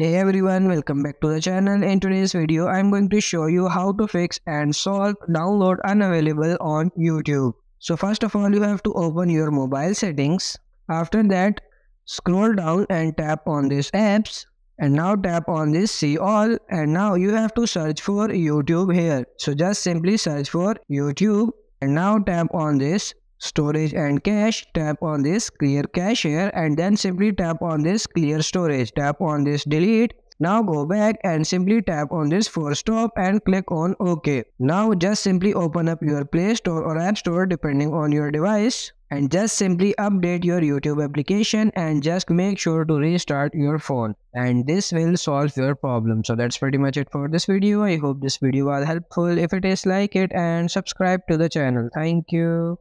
Hey everyone, welcome back to the channel. In today's video, I'm going to show you how to fix and solve download unavailable on YouTube. So first of all, you have to open your mobile settings. After that, scroll down and tap on this apps. And now tap on this see all and now you have to search for YouTube here. So just simply search for YouTube and now tap on this storage and cache tap on this clear cache here and then simply tap on this clear storage tap on this delete now go back and simply tap on this for stop and click on OK. Now just simply open up your Play Store or App Store depending on your device and just simply update your YouTube application and just make sure to restart your phone and this will solve your problem. So that's pretty much it for this video. I hope this video was helpful. If it is like it and subscribe to the channel. Thank you.